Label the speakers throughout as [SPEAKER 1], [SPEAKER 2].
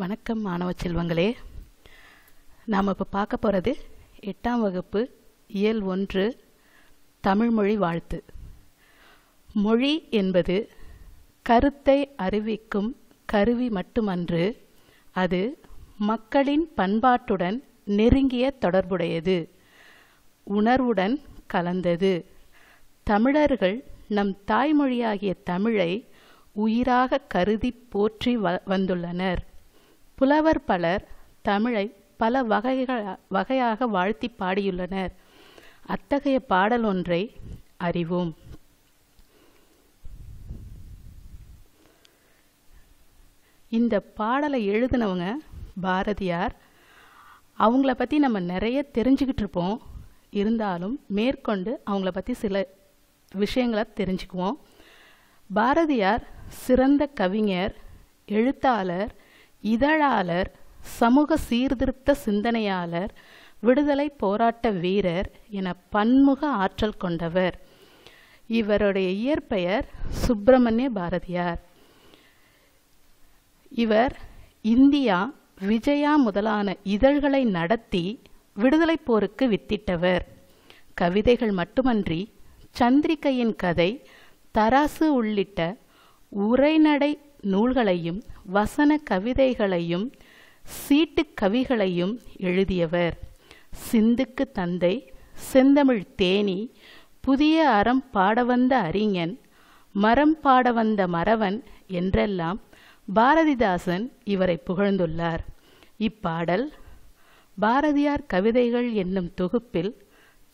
[SPEAKER 1] வணக்கம் மாணவ செல்வங்களே நாம் இப்போ பார்க்க போகிறது எட்டாம் வகுப்பு இயல் ஒன்று தமிழ்மொழி வாழ்த்து மொழி என்பது கருத்தை அறிவிக்கும் கருவி மட்டுமன்று அது மக்களின் பண்பாட்டுடன் நெருங்கிய தொடர்புடையது உணர்வுடன் கலந்தது தமிழர்கள் நம் தாய்மொழியாகிய தமிழை உயிராக கருதி போற்றி வ வந்துள்ளனர் புலவர் பலர் தமிழை பல வகைகள் வகையாக வாழ்த்தி பாடியுள்ளனர் அத்தகைய பாடல் ஒன்றை அறிவோம் இந்த பாடலை எழுதினவங்க பாரதியார் அவங்கள பற்றி நம்ம நிறைய தெரிஞ்சுக்கிட்டு இருப்போம் இருந்தாலும் மேற்கொண்டு அவங்கள பற்றி சில விஷயங்களை தெரிஞ்சுக்குவோம் பாரதியார் சிறந்த கவிஞர் எழுத்தாளர் இதழாளர் சமூக சீர்திருத்த சிந்தனையாளர் விடுதலை போராட்ட வீரர் என பன்முக ஆற்றல் கொண்டவர் இவருடைய இயற்பெயர் சுப்பிரமணிய பாரதியார் இவர் இந்தியா விஜயா முதலான இதழ்களை நடத்தி விடுதலை போருக்கு வித்திட்டவர் கவிதைகள் மட்டுமன்றி சந்திரிகையின் கதை தராசு உள்ளிட்ட உரைநடை நூல்களையும் வசன கவிதைகளையும் சீட்டு கவிகளையும் எழுதியவர் சிந்துக்கு தந்தை செந்தமிழ் தேனி புதிய அறம் பாட வந்த அறிஞன் மரம் பாட வந்த மறவன் என்றெல்லாம் பாரதிதாசன் இவரை புகழ்ந்துள்ளார் இப்பாடல் பாரதியார் கவிதைகள் என்னும் தொகுப்பில்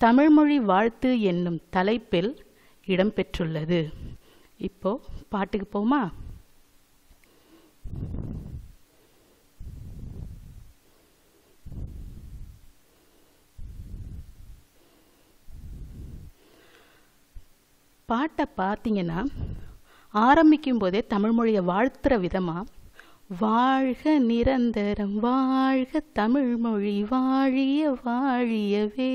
[SPEAKER 1] தமிழ்மொழி வாழ்த்து என்னும் தலைப்பில் இடம்பெற்றுள்ளது இப்போ பாட்டுக்கு போமா பாட்டை பார்த்தீங்கன்னா ஆரம்பிக்கும் போதே தமிழ் மொழியை வாழ்த்துற விதமாக வாழ்க நிரந்தரம் வாழ்க தமிழ்மொழி வாழிய வாழியவே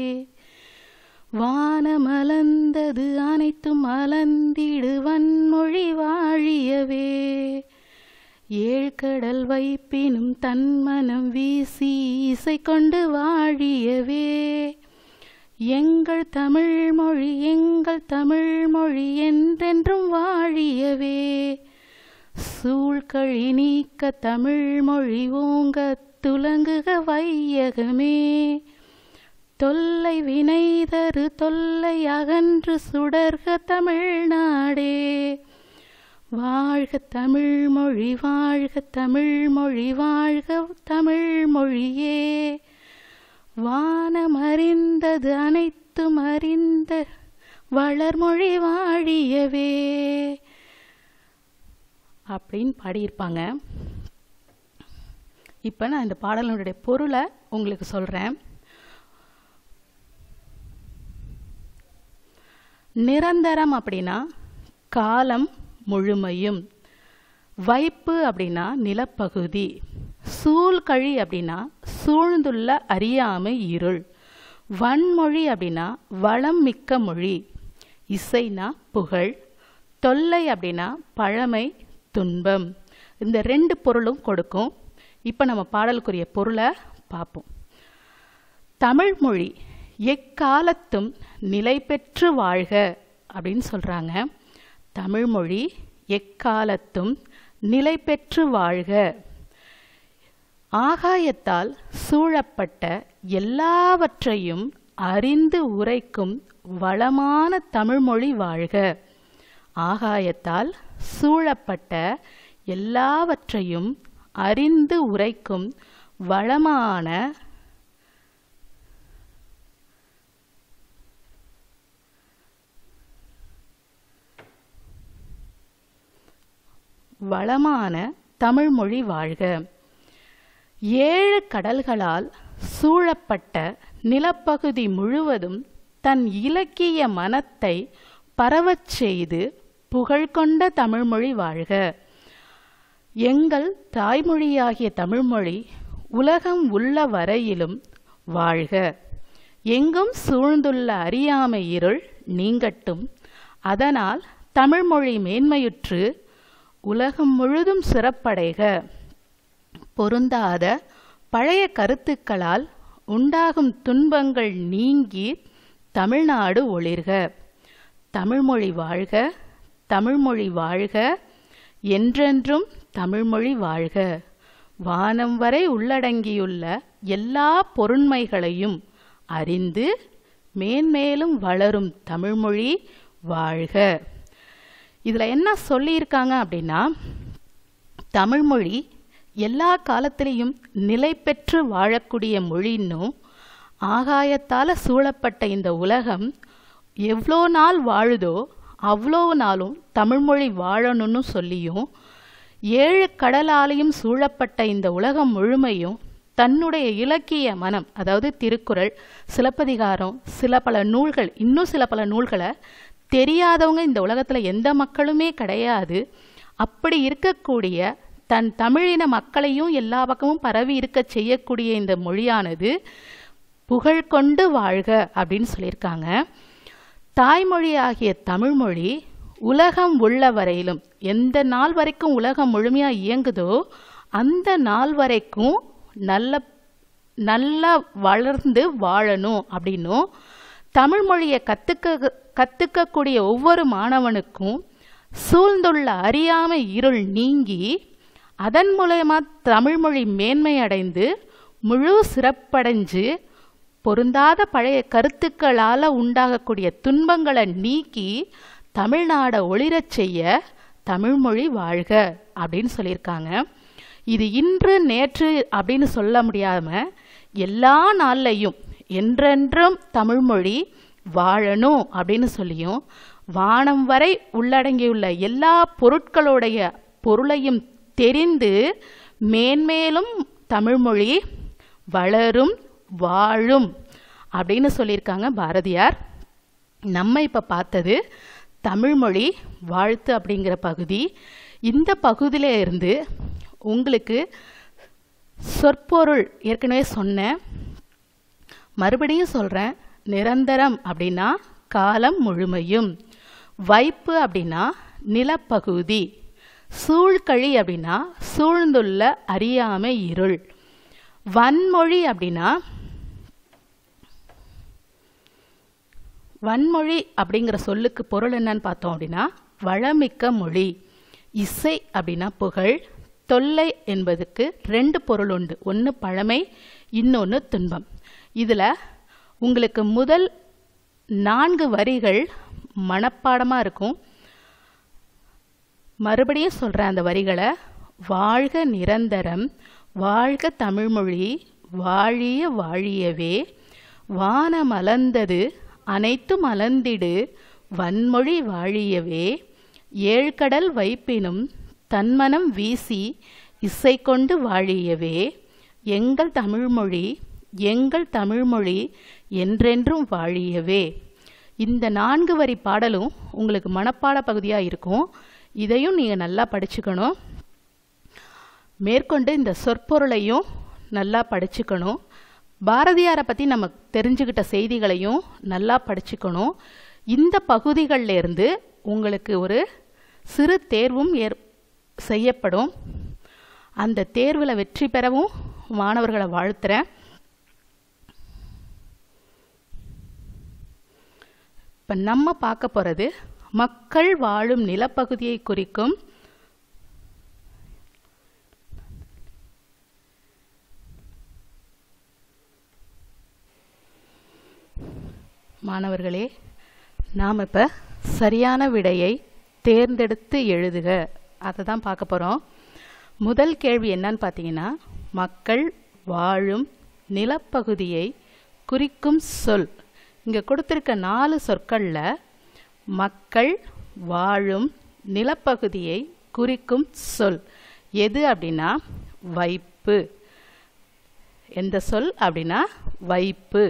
[SPEAKER 1] வானமலந்தது அனைத்தும் அலந்திடு வன்மொழி வாழியவே ஏழு கடல் வைப்பினும் தன்மனம் வீசி இசை கொண்டு வாழியவே எங்கள் தமிழ் மொழி எங்கள் தமிழ் மொழி என்றென்றும் வாழியவே சூழ்கழி நீக்க தமிழ் மொழி ஓங்க துலங்குக வையகமே தொல்லை வினைதரு தொல்லை அகன்று சுடர்க தமிழ்நாடே வாழ்க தமிழ் மொழி வாழ்க தமிழ் மொழி வாழ்க தமிழ் மொழியே அனைத்து அனைத்தும் அறிந்த வளர்மொழி வாழியவே அப்படின்னு பாடியிருப்பாங்க இப்போ நான் இந்த பாடலினுடைய பொருளை உங்களுக்கு சொல்கிறேன் நிரந்தரம் அப்படின்னா காலம் முழுமையும் வைப்பு அப்படின்னா நிலப்பகுதி சூழ்கழி அப்படின்னா சூழ்ந்துள்ள அறியாமை இருள் வன்மொழி அப்படின்னா வளம் மிக்க மொழி இசைனா புகழ் தொல்லை அப்படின்னா பழமை துன்பம் இந்த ரெண்டு பொருளும் கொடுக்கும் இப்போ நம்ம பாடலுக்குரிய பொருளை பார்ப்போம் தமிழ்மொழி எக்காலத்தும் நிலை பெற்று வாழ்க அப்படின்னு சொல்கிறாங்க தமிழ்மொழி எக்காலத்தும் நிலை பெற்று வாழ்க ஆகாயத்தால் சூழப்பட்ட எல்லாவற்றையும் அறிந்து உரைக்கும் வளமான தமிழ்மொழி வாழ்க ஆகாயத்தால் சூழப்பட்ட எல்லாவற்றையும் அறிந்து உரைக்கும் வளமான வளமான தமிழ்மொழி வாழ்க ஏழு கடல்களால் சூழப்பட்ட நிலப்பகுதி முழுவதும் தன் இலக்கிய மனத்தை பரவச் செய்து புகழ்கொண்ட தமிழ்மொழி வாழ்க எங்கள் தாய்மொழியாகிய தமிழ்மொழி உலகம் உள்ள வரையிலும் வாழ்க எங்கும் சூழ்ந்துள்ள அறியாமை இருள் நீங்கட்டும் அதனால் தமிழ்மொழி மேன்மையுற்று உலகம் முழுதும் சிறப்படைக பொருந்தாத பழைய கருத்துக்களால் உண்டாகும் துன்பங்கள் நீங்கி தமிழ்நாடு ஒளிர்க தமிழ்மொழி வாழ்க தமிழ்மொழி வாழ்க என்றென்றும் தமிழ்மொழி வாழ்க வானம் வரை உள்ளடங்கியுள்ள எல்லா பொருண்மைகளையும் அறிந்து மேன்மேலும் வளரும் தமிழ்மொழி வாழ்க இதில் என்ன சொல்லியிருக்காங்க அப்படின்னா தமிழ்மொழி எல்லா காலத்திலையும் நிலை பெற்று வாழக்கூடிய மொழின்னும் ஆகாயத்தால் சூழப்பட்ட இந்த உலகம் எவ்வளோ நாள் வாழுதோ அவ்வளோ நாளும் தமிழ்மொழி வாழணும்னு சொல்லியும் ஏழு கடலாலையும் சூழப்பட்ட இந்த உலகம் முழுமையும் தன்னுடைய இலக்கிய மனம் அதாவது திருக்குறள் சிலப்பதிகாரம் சில பல நூல்கள் இன்னும் சில பல நூல்களை தெரியாதவங்க இந்த உலகத்தில் எந்த மக்களுமே கிடையாது அப்படி இருக்கக்கூடிய தன் தமிழின மக்களையும் எல்லா பக்கமும் பரவி இருக்க செய்யக்கூடிய இந்த மொழியானது புகழ் கொண்டு வாழ்க அப்படின்னு சொல்லியிருக்காங்க தாய்மொழியாகிய தமிழ்மொழி உலகம் உள்ள வரையிலும் எந்த நாள் வரைக்கும் உலகம் முழுமையாக இயங்குதோ அந்த நாள் வரைக்கும் நல்ல நல்லா வளர்ந்து வாழணும் அப்படின்னும் தமிழ் மொழியை கற்றுக்க கற்றுக்கக்கூடிய ஒவ்வொரு மாணவனுக்கும் சூழ்ந்துள்ள அறியாமை இருள் நீங்கி அதன் மூலயமா தமிழ்மொழி மேன்மை அடைந்து முழு சிறப்படைஞ்சு பொருந்தாத பழைய கருத்துக்களால் உண்டாகக்கூடிய துன்பங்களை நீக்கி தமிழ்நாடை ஒளிரச் செய்ய தமிழ்மொழி வாழ்க அப்படின்னு சொல்லியிருக்காங்க இது இன்று நேற்று அப்படின்னு சொல்ல முடியாமல் எல்லா நாள்லையும் என்றென்றும் தமிழ்மொழி வாழணும் அப்படின்னு சொல்லியும் வானம் வரை உள்ளடங்கியுள்ள எல்லா பொருட்களுடைய பொருளையும் தெரிந்து மேன்மேலும் தமிழ்மொழி வளரும் வாழும் அப்படின்னு சொல்லியிருக்காங்க பாரதியார் நம்ம இப்போ பார்த்தது தமிழ்மொழி வாழ்த்து அப்படிங்கிற பகுதி இந்த பகுதியில் இருந்து உங்களுக்கு சொற்பொருள் ஏற்கனவே சொன்னேன் மறுபடியும் சொல்கிறேன் நிரந்தரம் அப்படின்னா காலம் முழுமையும் வைப்பு அப்படின்னா நிலப்பகுதி சூழ்கழி அப்படின்னா சூழ்ந்துள்ள அறியாமை இருள் வன்மொழி அப்படின்னா வன்மொழி அப்படிங்கிற சொல்லுக்கு பொருள் என்னன்னு பார்த்தோம் அப்படின்னா வளமிக்க மொழி இசை அப்படின்னா புகழ் தொல்லை என்பதுக்கு ரெண்டு பொருள் உண்டு ஒன்று பழமை இன்னொன்று துன்பம் இதில் உங்களுக்கு முதல் நான்கு வரிகள் மனப்பாடமாக இருக்கும் மறுபடியும் சொல்கிற அந்த வரிகளை வாழ்க நிரந்தரம் வாழ்க தமிழ்மொழி வாழிய வாழியவே வானமலர்ந்தது மலர்ந்தது அனைத்து மலர்ந்திடு வன்மொழி வாழியவே ஏழ்கடல் வைப்பினும் தன்மனம் வீசி இசை கொண்டு வாழியவே எங்கள் தமிழ்மொழி எங்கள் தமிழ்மொழி என்றென்றும் வாழியவே இந்த நான்கு வரி பாடலும் உங்களுக்கு மனப்பாட பகுதியாக இருக்கும் இதையும் நீங்கள் நல்லா படிச்சுக்கணும் மேற்கொண்டு இந்த சொற்பொருளையும் நல்லா படிச்சுக்கணும் பாரதியாரை பற்றி நம்ம தெரிஞ்சுக்கிட்ட செய்திகளையும் நல்லா படிச்சுக்கணும் இந்த பகுதிகளிலேருந்து உங்களுக்கு ஒரு சிறு தேர்வும் ஏற் செய்யப்படும் அந்த தேர்வில் வெற்றி பெறவும் மாணவர்களை வாழ்த்துறேன் இப்போ நம்ம பார்க்க போகிறது மக்கள் வாழும் நிலப்பகுதியை குறிக்கும் மாணவர்களே நாம் இப்போ சரியான விடையை தேர்ந்தெடுத்து எழுதுக அதை தான் பார்க்க போகிறோம் முதல் கேள்வி என்னன்னு பார்த்தீங்கன்னா மக்கள் வாழும் நிலப்பகுதியை குறிக்கும் சொல் இங்கே கொடுத்துருக்க நாலு சொற்களில் மக்கள் வாழும் நிலப்பகுதியை குறிக்கும் சொல் எது அப்படின்னா வைப்பு எந்த சொல் அப்படின்னா வைப்பு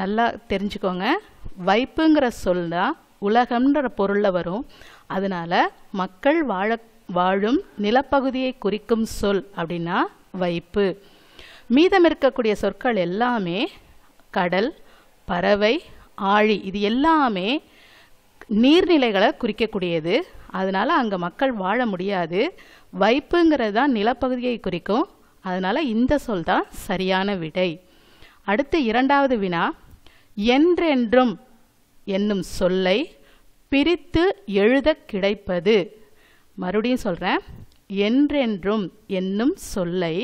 [SPEAKER 1] நல்லா தெரிஞ்சுக்கோங்க வைப்புங்கிற சொல் தான் உலகம்ன்ற பொருளில் வரும் அதனால மக்கள் வாழ வாழும் நிலப்பகுதியை குறிக்கும் சொல் அப்படின்னா வைப்பு மீதம் இருக்கக்கூடிய சொற்கள் எல்லாமே கடல் பறவை ஆழி இது எல்லாமே நீர்நிலைகளை குறிக்கக்கூடியது அதனால் அங்கே மக்கள் வாழ முடியாது வைப்புங்கிறது தான் நிலப்பகுதியை குறிக்கும் அதனால் இந்த சொல் தான் சரியான விடை அடுத்து இரண்டாவது வினா என்றென்றும் என்னும் சொல்லை பிரித்து எழுத கிடைப்பது மறுபடியும் சொல்கிறேன் என்றென்றும் என்னும் சொல்லை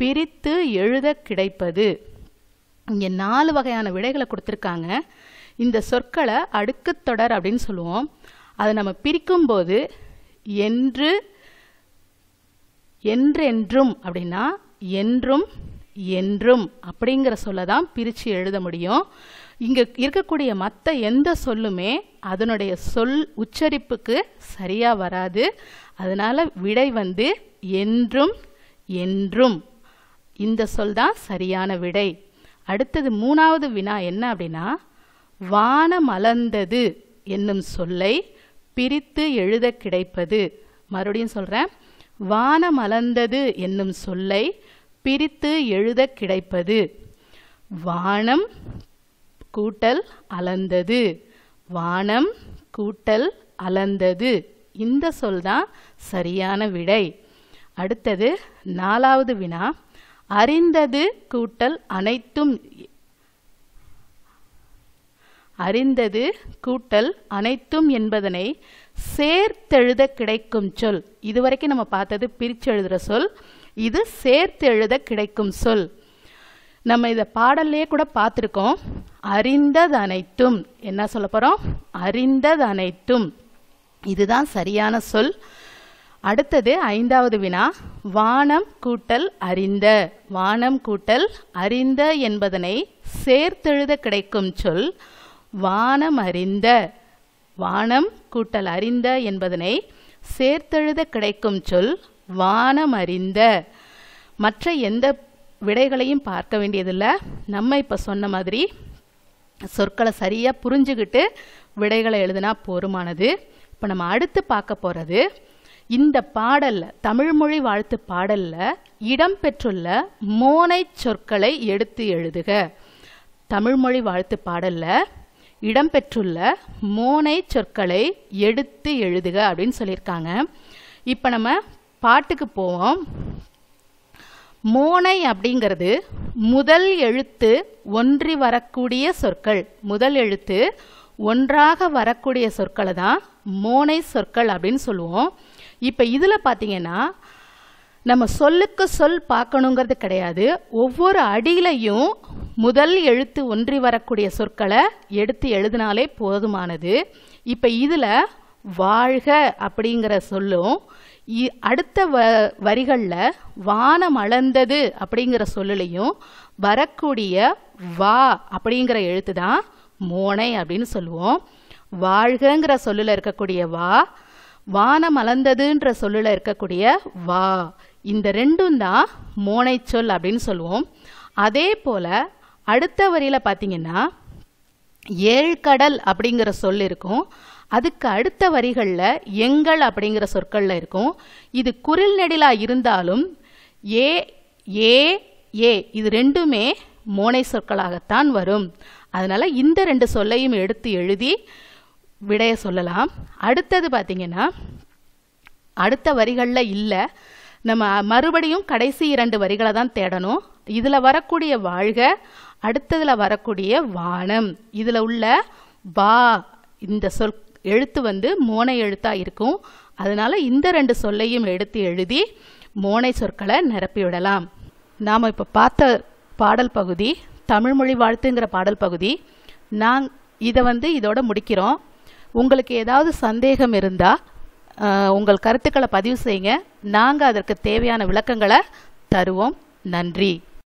[SPEAKER 1] பிரித்து எழுத கிடைப்பது இங்கே நாலு வகையான விடைகளை கொடுத்துருக்காங்க இந்த சொற்களை தொடர் அப்படின்னு சொல்லுவோம் அதை நம்ம பிரிக்கும்போது என்று என்றென்றும் அப்படின்னா என்றும் என்றும் அப்படிங்கிற சொல்ல தான் பிரித்து எழுத முடியும் இங்கே இருக்கக்கூடிய மற்ற எந்த சொல்லுமே அதனுடைய சொல் உச்சரிப்புக்கு சரியாக வராது அதனால் விடை வந்து என்றும் என்றும் இந்த சொல் தான் சரியான விடை அடுத்தது மூணாவது வினா என்ன அப்படின்னா வானமலர்ந்தது என்னும் சொல்லை பிரித்து எழுத கிடைப்பது மறுபடியும் சொல்கிறேன் வானமலர்ந்தது என்னும் சொல்லை பிரித்து எழுத கிடைப்பது வானம் கூட்டல் அளந்தது வானம் கூட்டல் அளந்தது இந்த சொல் தான் சரியான விடை அடுத்தது நாலாவது வினா அறிந்தது கூட்டல் அனைத்தும் அறிந்தது கூட்டல் அனைத்தும் என்பதனை சேர்த்தெழுத கிடைக்கும் சொல் இதுவரைக்கும் நம்ம பார்த்தது பிரிச்செழுதுகிற சொல் இது சேர்த்தெழுத கிடைக்கும் சொல் நம்ம இதை பாடல்லையே கூட பார்த்துருக்கோம் அறிந்தது அனைத்தும் என்ன சொல்ல போகிறோம் அறிந்தது அனைத்தும் இதுதான் சரியான சொல் அடுத்தது ஐந்தாவது வினா வானம் கூட்டல் அறிந்த வானம் கூட்டல் அறிந்த என்பதனை சேர்த்தெழுத கிடைக்கும் சொல் வானம் அறிந்த வானம் கூட்டல் அறிந்த என்பதனை சேர்த்தெழுத கிடைக்கும் சொல் வானம் அறிந்த மற்ற எந்த விடைகளையும் பார்க்க வேண்டியதில்லை நம்ம இப்போ சொன்ன மாதிரி சொற்களை சரியாக புரிஞ்சுக்கிட்டு விடைகளை எழுதினா போருமானது இப்போ நம்ம அடுத்து பார்க்க போகிறது இந்த பாடலில் தமிழ்மொழி வாழ்த்து பாடலில் இடம்பெற்றுள்ள மோனை சொற்களை எடுத்து எழுதுக தமிழ்மொழி வாழ்த்து பாடலில் இடம்பெற்றுள்ள மோனை சொற்களை எடுத்து எழுதுக அப்படின்னு சொல்லியிருக்காங்க இப்போ நம்ம பாட்டுக்கு போவோம் மோனை அப்படிங்கிறது முதல் எழுத்து ஒன்றி வரக்கூடிய சொற்கள் முதல் எழுத்து ஒன்றாக வரக்கூடிய சொற்களை தான் மோனை சொற்கள் அப்படின்னு சொல்லுவோம் இப்போ இதில் பார்த்தீங்கன்னா நம்ம சொல்லுக்கு சொல் பார்க்கணுங்கிறது கிடையாது ஒவ்வொரு அடியிலையும் முதல் எழுத்து ஒன்றி வரக்கூடிய சொற்களை எடுத்து எழுதினாலே போதுமானது இப்போ இதில் வாழ்க அப்படிங்கிற சொல்லும் அடுத்த வ வரிகளில் வானம் அளந்தது அப்படிங்கிற சொல்லுலையும் வரக்கூடிய வா அப்படிங்கிற எழுத்து தான் மோனை அப்படின்னு சொல்லுவோம் வாழ்கங்கிற சொல்லில் இருக்கக்கூடிய வா வானம் அளந்ததுன்ற சொல்லில் இருக்கக்கூடிய வா இந்த ரெண்டும் தான் மோனை சொல் அப்படின்னு சொல்லுவோம் அதே போல் அடுத்த வரியில் பார்த்தீங்கன்னா ஏழ்கடல் அப்படிங்கிற சொல் இருக்கும் அதுக்கு அடுத்த வரிகளில் எங்கள் அப்படிங்கிற சொற்களில் இருக்கும் இது குரல் நெடிலாக இருந்தாலும் ஏ ஏ ஏ இது ரெண்டுமே மோனை சொற்களாகத்தான் வரும் அதனால் இந்த ரெண்டு சொல்லையும் எடுத்து எழுதி விடைய சொல்லலாம் அடுத்தது பார்த்திங்கன்னா அடுத்த வரிகளில் இல்லை நம்ம மறுபடியும் கடைசி இரண்டு வரிகளை தான் தேடணும் இதில் வரக்கூடிய வாழ்க அடுத்ததில் வரக்கூடிய வானம் இதில் உள்ள வா இந்த சொல் எழுத்து வந்து மோனை எழுத்தாக இருக்கும் அதனால் இந்த ரெண்டு சொல்லையும் எடுத்து எழுதி மோனை சொற்களை நிரப்பிவிடலாம் நாம் இப்போ பார்த்த பாடல் பகுதி தமிழ்மொழி வாழ்த்துங்கிற பாடல் பகுதி நான் இதை வந்து இதோட முடிக்கிறோம் உங்களுக்கு ஏதாவது சந்தேகம் இருந்தால் உங்கள் கருத்துக்களை பதிவு செய்யுங்க நாங்கள் அதற்கு தேவையான விளக்கங்களை தருவோம் நன்றி